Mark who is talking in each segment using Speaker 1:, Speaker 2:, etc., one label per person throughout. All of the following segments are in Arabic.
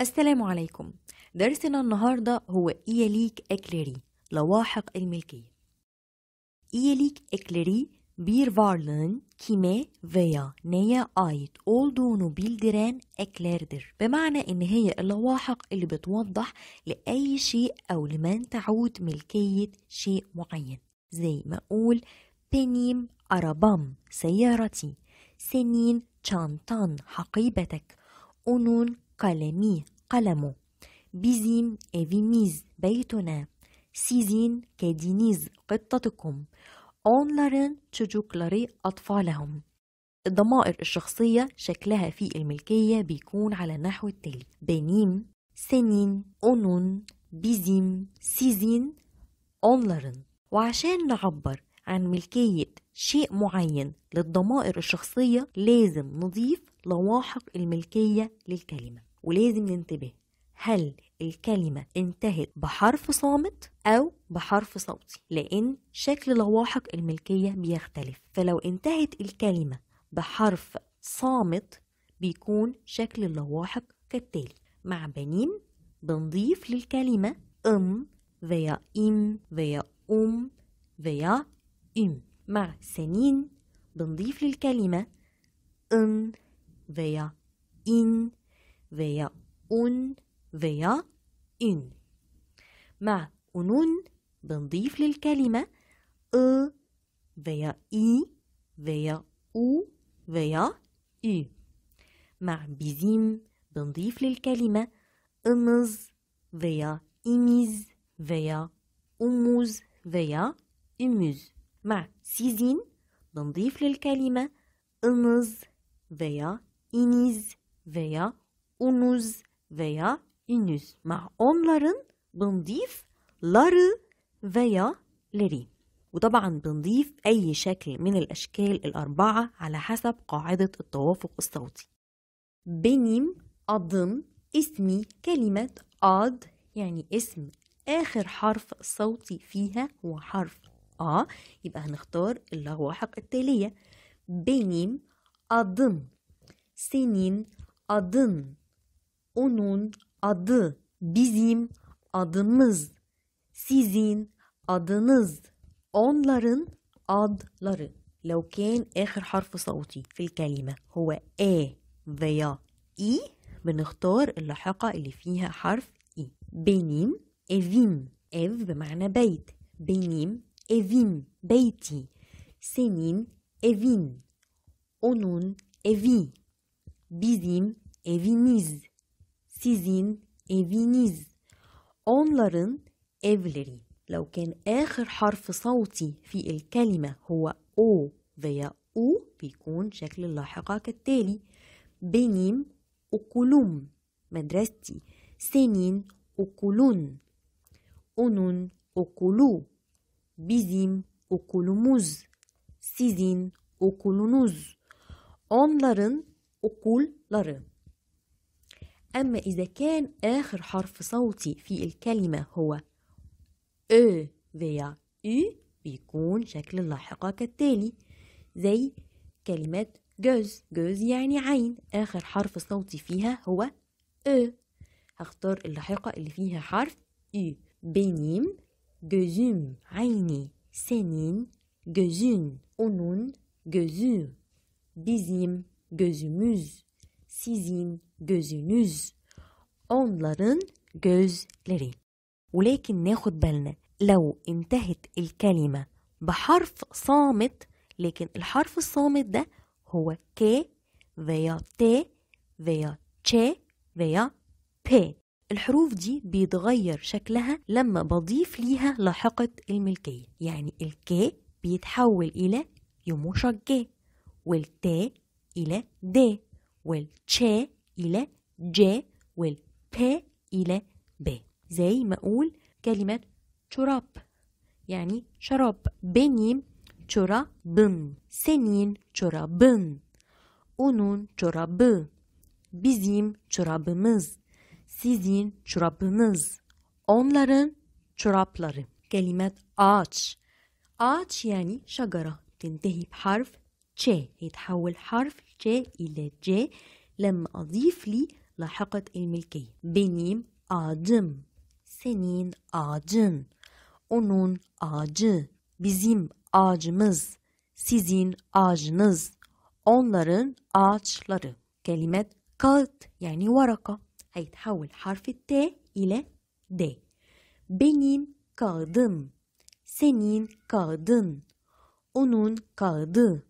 Speaker 1: السلام عليكم درسنا النهاردة هو إياليك إكليري لواحق الملكية إياليك إكليري بير فارلن كيما فيا نيا آيت أولدو نوبيل ديران إكلاردر بمعنى إن هي اللواحق اللي بتوضح لأي شيء أو لمن تعود ملكية شيء معين زي ما أقول بنيم أربام سيارتي سنين شانتان حقيبتك أنون قلمي قلمه بيزيم ميز بيتنا سيزين كادينيز قطتكم اونلارن تشوكلاري أطفالهم الضمائر الشخصية شكلها في الملكية بيكون على النحو التالي benim سنين أونون bizim سيزين onların وعشان نعبر عن ملكية شيء معين للضمائر الشخصية لازم نضيف لواحق الملكية للكلمة ولازم ننتبه هل الكلمة انتهت بحرف صامت أو بحرف صوتي لأن شكل لواحق الملكية بيختلف فلو انتهت الكلمة بحرف صامت بيكون شكل اللواحق كالتالي مع بنين بنضيف للكلمة أم فيا إم فيا أم فيا إم مع سنين بنضيف للكلمة إن فيا إن veya un veya in مع unun بنضيف للكلمة ı veya i veya u veya i. مع bizim بنضيف للكلمة ımız veya imiz veya umuz veya ümüz مع sizin بنضيف للكلمة ımız veya iniz veya unuz veya inüz mah onların بنضيف لر veya لري وطبعا بنضيف أي شكل من الأشكال الأربعة على حسب قاعدة التوافق الصوتي بنيم adım اسمي كلمة ad يعني اسم آخر حرف صوتي فيها هو حرف آ يبقى هنختار اللواحق التالية بنيم adım سنين adın onun adı, bizim adımız, sizin adınız, onların adları. لو كان آخر حرف صوتي في الكلمة هو A ضياء E بنختار اللحقة اللي فيها حرف E بينيم إذيم إذ بمعنى بيت بينيم إذيم بيتي سينيم إذيم أونون إذي بيزيم إذينيز sizin eviniz. Onların evleri. لو كان آخر حرف صوتي في الكلمة هو أو ذي أو بيكون شكل اللاحقة كالتالي بنيم أكلوم مدرستي سنين أكلون أنون أكلو بزيم أكلوموز سيزين أكلونوز أونلارن أكلارن أما إذا كان آخر حرف صوتي في الكلمة هو أ ذي أ بيكون شكل اللاحقة كالتالي زي كلمة جوز جوز يعني عين آخر حرف صوتي فيها هو أ هختار اللاحقة اللي فيها حرف أ بنيم جزم عيني سنين جزن أنون جوزو بيزيم جزمز sizin gözünüz onların gözleri ولكن ناخد بالنا لو انتهت الكلمة بحرف صامت لكن الحرف الصامت ده هو ك veya ت veya تش veya بي الحروف دي بيتغير شكلها لما بضيف ليها لاحقة الملكية يعني الك بيتحول إلى يموشك والت إلى د والـ والتش إلى والـ والب إلى ب زي ما أقول كلمة تراب يعني شراب بنيم ترابن سنين ترابن onun çorabı bizim çorabımız sizin çorabınız onların çorapları كلمة ağaç ağaç يعني شجرة تنتهي بحرف ش يتحول حرف C ile J, lem azifli lahakat el milkeyi. Benim ağacım, senin ağacın, onun ağacı, bizim ağacımız, sizin ağacınız, onların ağaçları. Kelime kağıt yani varaka. هيتحول حرف T ile D. benim kağıdım senin kağıdın onun kağıdı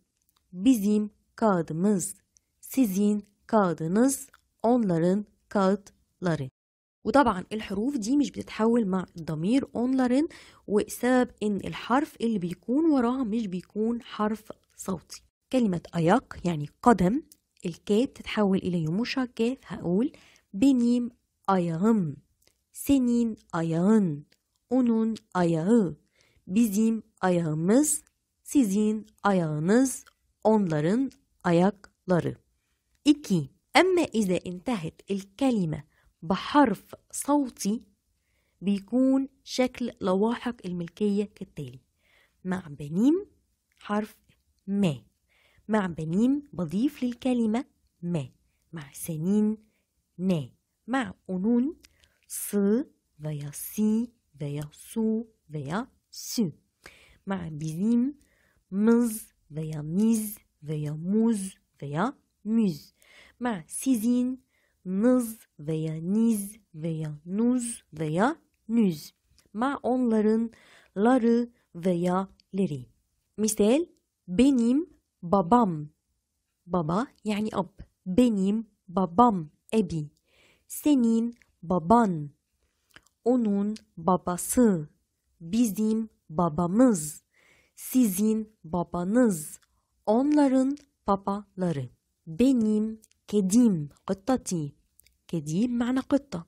Speaker 1: bizim kağıdımız, sizin kağıdınız, onların kağıtları. وطبعا الحروف دي مش بتتحول مع الضمير اونلارن وسبب ان الحرف اللي بيكون وراها مش بيكون حرف صوتي كلمة أيق يعني قدم الكاف تتحول إلى يموشا كيف هقول بنيم أيغم سنين أيغن أنون أيغ بزيم ayağımız, سيزين ayağınız, onların ayakları. 2. أما إذا انتهت الكلمة بحرف صوتي بيكون شكل لواحق الملكية كالتالي مع بنيم حرف ما مع بنيم بضيف للكلمة ما مع سنين نا مع أنون س veya si veya su veya sü. مع بزيم مز veya miz veya muz veya müz. Ma sizin, nız veya niz veya nuz veya nüz. Ma onların, ları veya leri. Misal benim babam. Baba yani ab. Benim babam ebi. Senin baban. Onun babası. Bizim babamız. Sizin babanız Onların babaları. Benim kedim, kıttati. Kedim mana kıtta.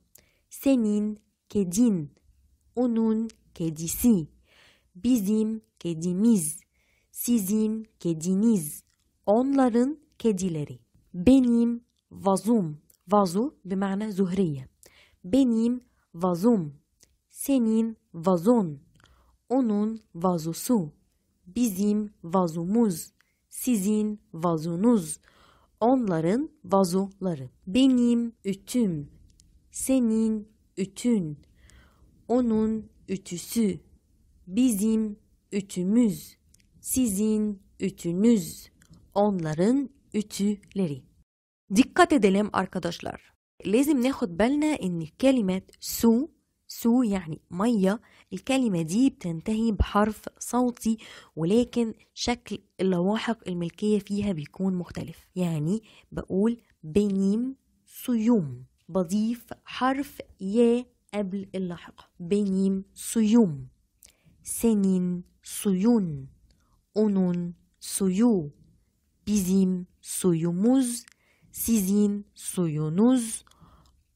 Speaker 1: Senin kedin. Onun kedisi. Bizim kedimiz. Sizin kediniz. Onların kedileri. Benim vazum. Vazu bimana zuhriye. Benim vazum. Senin vazon. Onun vazusu. Bizim vazumuz sizin vazunuz, onların vazoları. Benim ütüm, senin ütün, onun ütüsü, bizim ütümüz, sizin ütünüz, onların ütüleri. Dikkat edelim arkadaşlar. لازم ناخد بالنا ان كلمة su su yani مية الكلمة دي بتنتهي بحرف صوتي ولكن شكل اللواحق الملكية فيها بيكون مختلف يعني بقول بنيم سيوم بضيف حرف يا قبل اللاحقة بنيم سيوم سنين سيون أنون سيو bizim suyumuz sizin suyunuz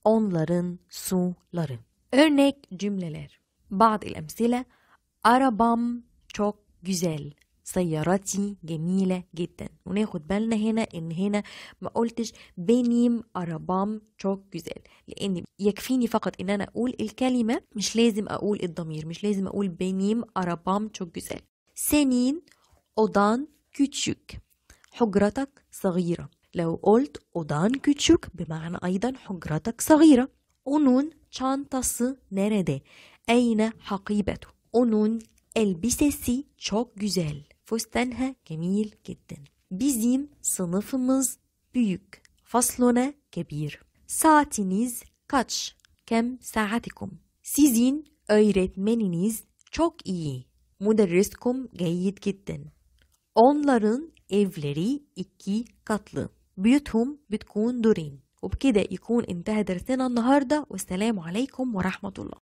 Speaker 1: onların suları. Örnek cümleler بعض الأمثلة أرابام تشوك جزال سيارتي جميلة جدا وناخد بالنا هنا ان هنا ما قلتش بنيم ارابام تشوك جزال لان يكفيني فقط ان انا اقول الكلمة مش لازم اقول الضمير مش لازم اقول بنيم ارابام تشوك جزال سنين اودان كوتشوك حجرتك صغيرة لو قلت اودان كوتشوك بمعنى ايضا حجرتك صغيرة اونون شانتاس نرده Eyne hakibetu. Onun elbisesi çok güzel. Fustenha gemil gittin. Bizim sınıfımız büyük. Faslona kebir. Saatiniz kaç? Kem saatikum. Sizin öğretmeniniz çok iyi. Müderriskum gayet gittin. Onların evleri iki katlı. بيوتهم بتكون دورين وبكده يكون انتهى درسنا Ve selamu عليكم ve rahmetullah.